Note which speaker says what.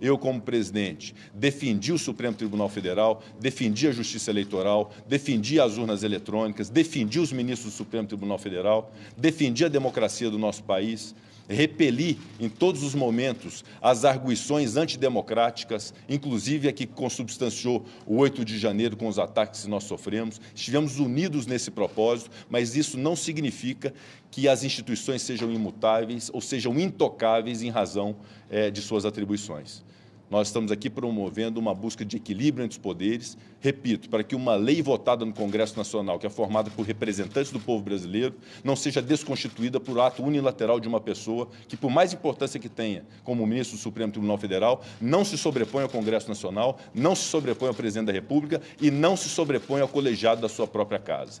Speaker 1: Eu, como presidente, defendi o Supremo Tribunal Federal, defendi a Justiça Eleitoral, defendi as urnas eletrônicas, defendi os ministros do Supremo Tribunal Federal, defendi a democracia do nosso país, repeli em todos os momentos as arguições antidemocráticas, inclusive a que consubstanciou o 8 de janeiro com os ataques que nós sofremos. Estivemos unidos nesse propósito, mas isso não significa que as instituições sejam imutáveis ou sejam intocáveis em razão é, de suas atribuições. Nós estamos aqui promovendo uma busca de equilíbrio entre os poderes, repito, para que uma lei votada no Congresso Nacional, que é formada por representantes do povo brasileiro, não seja desconstituída por ato unilateral de uma pessoa que, por mais importância que tenha como ministro do Supremo Tribunal Federal, não se sobrepõe ao Congresso Nacional, não se sobrepõe ao presidente da República e não se sobrepõe ao colegiado da sua própria casa.